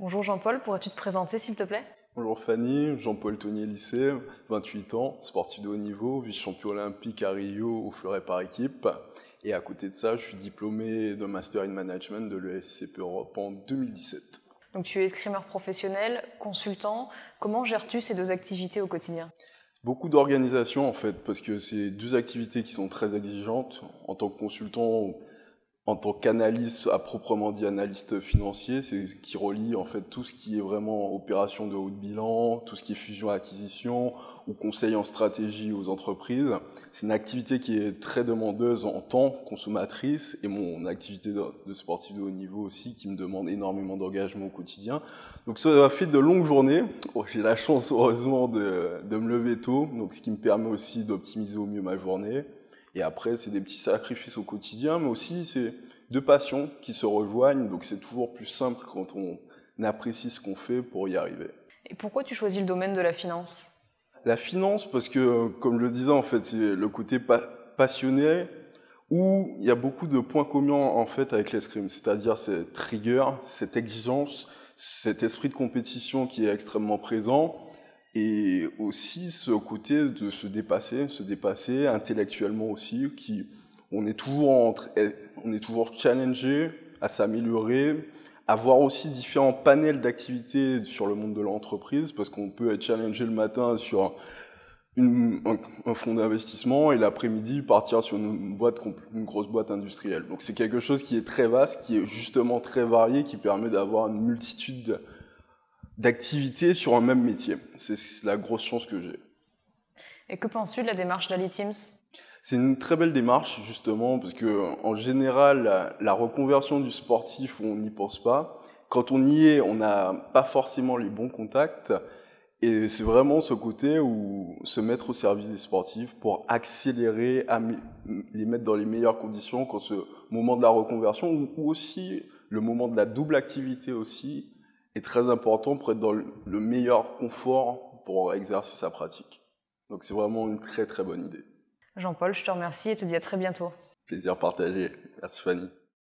Bonjour Jean-Paul, pourrais-tu te présenter s'il te plaît Bonjour Fanny, Jean-Paul Tonier, lycée, 28 ans, sportif de haut niveau, vice-champion olympique à Rio au fleuret par équipe. Et à côté de ça, je suis diplômé d'un master in management de l'ESCP Europe en 2017. Donc tu es escrimeur professionnel, consultant. Comment gères-tu ces deux activités au quotidien Beaucoup d'organisation en fait, parce que c'est deux activités qui sont très exigeantes. En tant que consultant, en tant qu'analyste à proprement dit analyste financier, c'est qui relie en fait tout ce qui est vraiment opération de haut de bilan, tout ce qui est fusion acquisition ou conseil en stratégie aux entreprises. C'est une activité qui est très demandeuse en temps, consommatrice et mon activité de sportif de haut niveau aussi qui me demande énormément d'engagement au quotidien. Donc ça fait de longues journées. Oh, j'ai la chance heureusement de, de me lever tôt, donc ce qui me permet aussi d'optimiser au mieux ma journée. Et après, c'est des petits sacrifices au quotidien, mais aussi c'est deux passions qui se rejoignent, donc c'est toujours plus simple quand on apprécie ce qu'on fait pour y arriver. Et pourquoi tu choisis le domaine de la finance La finance, parce que, comme je le disais, en fait, c'est le côté passionné où il y a beaucoup de points communs en fait avec l'escrime, c'est-à-dire cette rigueur, cette exigence, cet esprit de compétition qui est extrêmement présent et aussi ce côté de se dépasser, se dépasser intellectuellement aussi, qui on est toujours entre, eh, on est toujours challengé à s'améliorer, avoir aussi différents panels d'activités sur le monde de l'entreprise, parce qu'on peut être challengé le matin sur un, fonds d'investissement et l'après-midi partir sur une, boîte, une grosse boîte industrielle. Donc c'est quelque chose qui est très vaste, qui est justement très varié, qui permet d'avoir une multitude de d'activité sur un même métier. C'est la grosse chance que j'ai. Et que penses-tu de la démarche d'Ali Teams C'est une très belle démarche, justement, parce que en général, la, la reconversion du sportif, on n'y pense pas. Quand on y est, on n'a pas forcément les bons contacts. Et c'est vraiment ce côté où se mettre au service des sportifs pour accélérer, les mettre dans les meilleures conditions quand ce moment de la reconversion ou aussi le moment de la double activité aussi est très important pour être dans le meilleur confort pour exercer sa pratique. Donc c'est vraiment une très très bonne idée. Jean-Paul, je te remercie et te dis à très bientôt. Plaisir partagé. Merci Fanny.